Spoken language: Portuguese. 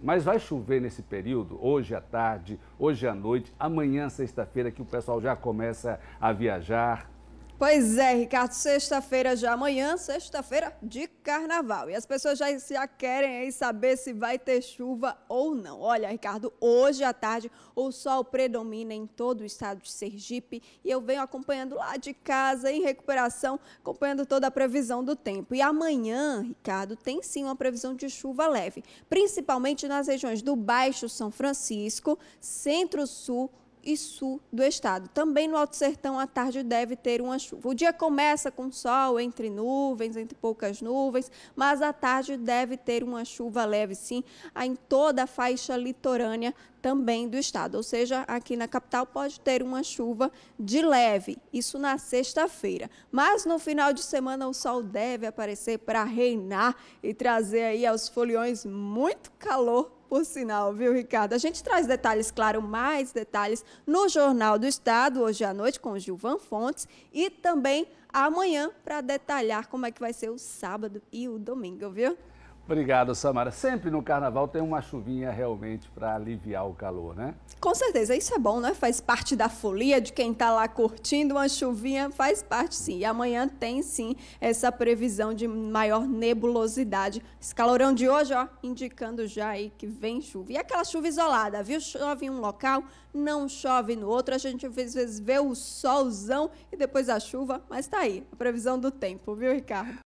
Mas vai chover nesse período, hoje à tarde, hoje à noite, amanhã, sexta-feira, que o pessoal já começa a viajar, Pois é, Ricardo, sexta-feira já amanhã, sexta-feira de carnaval. E as pessoas já, já querem saber se vai ter chuva ou não. Olha, Ricardo, hoje à tarde o sol predomina em todo o estado de Sergipe e eu venho acompanhando lá de casa, em recuperação, acompanhando toda a previsão do tempo. E amanhã, Ricardo, tem sim uma previsão de chuva leve, principalmente nas regiões do Baixo São Francisco, Centro-Sul, e sul do estado. Também no Alto Sertão, à tarde, deve ter uma chuva. O dia começa com sol, entre nuvens, entre poucas nuvens, mas à tarde deve ter uma chuva leve, sim, em toda a faixa litorânea também do estado. Ou seja, aqui na capital pode ter uma chuva de leve, isso na sexta-feira. Mas no final de semana o sol deve aparecer para reinar e trazer aí aos foliões muito calor por sinal, viu, Ricardo? A gente traz detalhes, claro, mais detalhes no Jornal do Estado, hoje à noite, com Gilvan Fontes, e também amanhã, para detalhar como é que vai ser o sábado e o domingo, viu? Obrigado, Samara. Sempre no carnaval tem uma chuvinha realmente para aliviar o calor, né? Com certeza, isso é bom, né? Faz parte da folia de quem está lá curtindo uma chuvinha, faz parte sim. E amanhã tem sim essa previsão de maior nebulosidade. Esse calorão de hoje, ó, indicando já aí que vem chuva. E aquela chuva isolada, viu? Chove em um local, não chove no outro. A gente às vezes vê o solzão e depois a chuva, mas tá aí a previsão do tempo, viu, Ricardo?